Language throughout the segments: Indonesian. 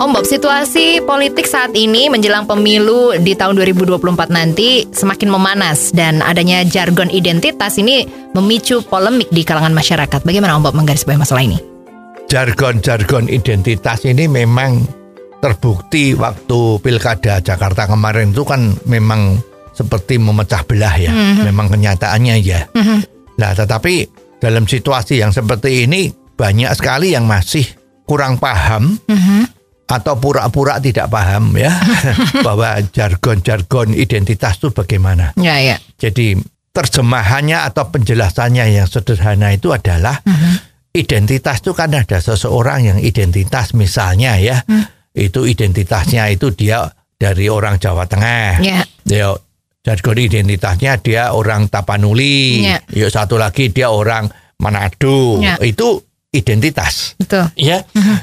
Om oh, Bob, situasi politik saat ini menjelang pemilu di tahun 2024 nanti semakin memanas dan adanya jargon identitas ini memicu polemik di kalangan masyarakat. Bagaimana Om Bob menggarisbawahi masalah ini? Jargon-jargon identitas ini memang terbukti waktu pilkada Jakarta kemarin itu kan memang seperti memecah belah ya, mm -hmm. memang kenyataannya ya. Mm -hmm. Nah, tetapi dalam situasi yang seperti ini banyak sekali yang masih kurang paham. Mm -hmm atau pura-pura tidak paham ya bahwa jargon-jargon identitas itu bagaimana. Ya, ya. Jadi terjemahannya atau penjelasannya yang sederhana itu adalah uh mhm. -huh. identitas itu kan ada seseorang yang identitas misalnya ya uh hmm. -huh. itu identitasnya itu dia dari orang Jawa Tengah. Ya. Dia, Jargon identitasnya dia orang Tapanuli. Ya. Yuk satu lagi dia orang Manado. Ya. Itu identitas. Betul. Ya. Uh mhm. -huh.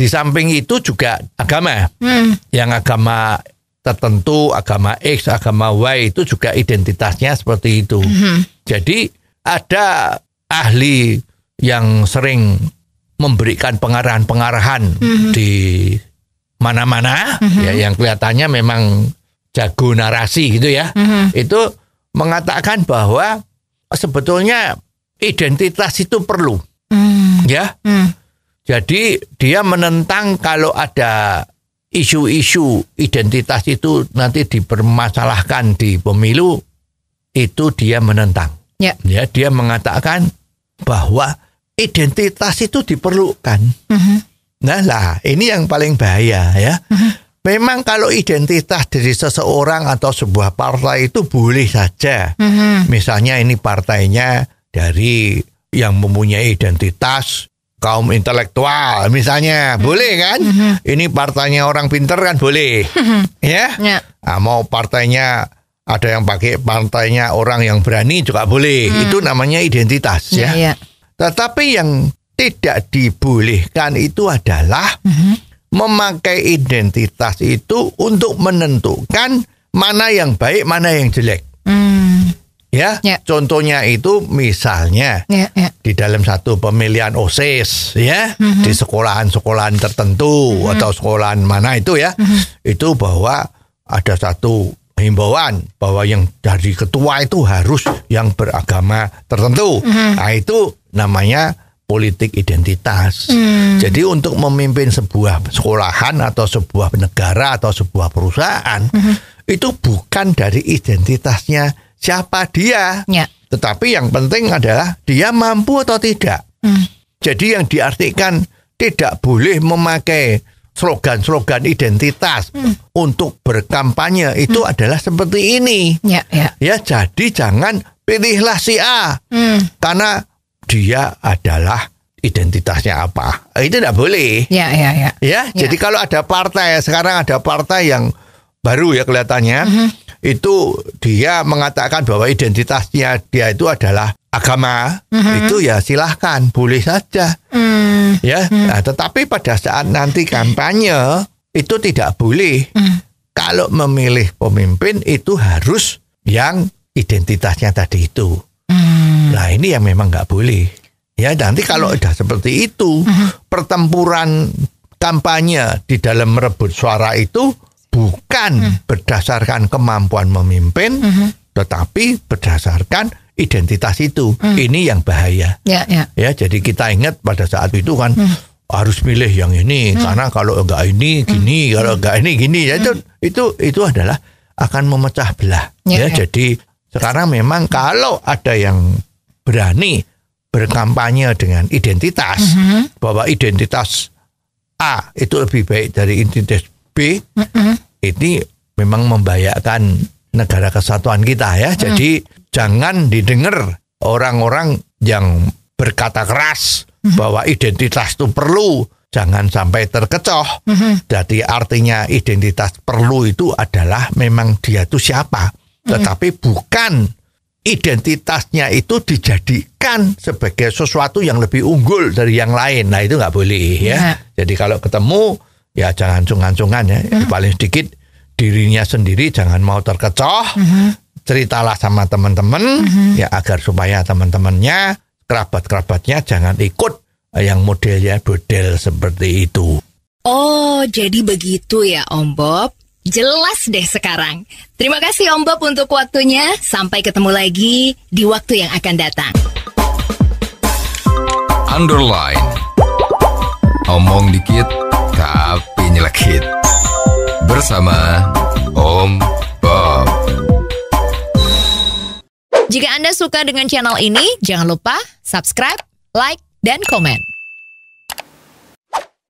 Di samping itu juga agama. Hmm. Yang agama tertentu, agama X, agama Y itu juga identitasnya seperti itu. Hmm. Jadi ada ahli yang sering memberikan pengarahan-pengarahan hmm. di mana-mana hmm ya yang kelihatannya memang jago narasi gitu ya hmm itu mengatakan bahwa sebetulnya identitas itu perlu mm. ya mm. Jadi dia menentang kalau ada isu-isu identitas itu nanti dipermasalahkan di pemilu itu dia menentang. Ya. ya dia mengatakan bahwa identitas itu diperlukan. Uh mm-hmm. -huh. Nah lah ini yang paling bahaya ya. Uh mm-hmm. -huh. Memang kalau identitas dari seseorang atau sebuah partai itu boleh saja. Uh-huh. Misalnya ini partainya dari yang mempunyai identitas kaum intelektual misalnya hmm. boleh kan hmm. ini partainya orang pinter kan boleh hmm. ya? ya nah, mau partainya ada yang pakai partainya orang yang berani juga boleh hmm. itu namanya identitas ya yeah. Ya. tetapi yang tidak dibolehkan itu adalah memakai identitas itu untuk menentukan mana yang baik mana yang jelek hmm. Ya, ya. contohnya itu misalnya ya, ya. di dalam satu pemilihan OSIS ya, mm -hmm. di sekolahan-sekolahan tertentu mm -hmm. atau sekolahan mana itu ya, mm -hmm. itu bahwa ada satu himbauan bahwa yang dari ketua itu harus yang beragama tertentu. Mm -hmm. Nah, itu namanya politik identitas. Mm. Jadi untuk memimpin sebuah sekolahan atau sebuah negara atau sebuah perusahaan -hmm. itu bukan dari identitasnya siapa dia. Ya. Tetapi yang penting adalah dia mampu atau tidak. Hmm. Jadi yang diartikan tidak boleh memakai slogan-slogan identitas hmm. untuk berkampanye itu hmm. adalah seperti ini. Ya, ya. ya jadi jangan pilihlah si A hmm. karena dia adalah identitasnya apa. Itu tidak boleh. Ya, ya, ya. Ya, ya. jadi kalau ada partai sekarang ada partai yang baru ya kelihatannya. -huh. Hmm itu dia mengatakan bahwa identitasnya dia itu adalah agama mm -hmm. itu ya silahkan boleh saja mm. ya mm. Nah, tetapi pada saat nanti kampanye itu tidak boleh mm. kalau memilih pemimpin itu harus yang identitasnya tadi itu mm. nah ini yang memang nggak boleh ya nanti kalau mm. udah seperti itu mm -hmm. pertempuran kampanye di dalam merebut suara itu bukan hmm. berdasarkan kemampuan memimpin, hmm. tetapi berdasarkan identitas itu. Hmm. Ini yang bahaya. Ya, ya. ya, jadi kita ingat pada saat itu kan hmm. harus milih yang ini hmm. karena kalau enggak ini gini, hmm. kalau enggak ini gini, ya hmm. itu itu itu adalah akan memecah belah. Ya, ya, ya. jadi sekarang memang kalau ada yang berani berkampanye dengan identitas mm -hmm. bahwa identitas A itu lebih baik dari identitas mm hmm ini memang membahayakan negara kesatuan kita ya. Mm. Jadi jangan didengar orang-orang yang berkata keras mm. bahwa identitas itu perlu. Jangan sampai terkecoh. Mm -hmm. Jadi artinya identitas perlu itu adalah memang dia itu siapa, mm. tetapi bukan identitasnya itu dijadikan sebagai sesuatu yang lebih unggul dari yang lain. Nah itu nggak boleh ya. ya. Jadi kalau ketemu ya jangan ancung-ancungan ya, -hmm. paling sedikit dirinya sendiri jangan mau terkecoh. -hmm. Ceritalah sama teman-teman -hmm. ya agar supaya teman-temannya, kerabat-kerabatnya jangan ikut eh, yang modelnya model seperti itu. Oh, jadi begitu ya Om Bob. Jelas deh sekarang. Terima kasih Om Bob untuk waktunya. Sampai ketemu lagi di waktu yang akan datang. Underline. Omong dikit tapi nyelekit bersama Om Bob. Jika Anda suka dengan channel ini, jangan lupa subscribe, like, dan komen.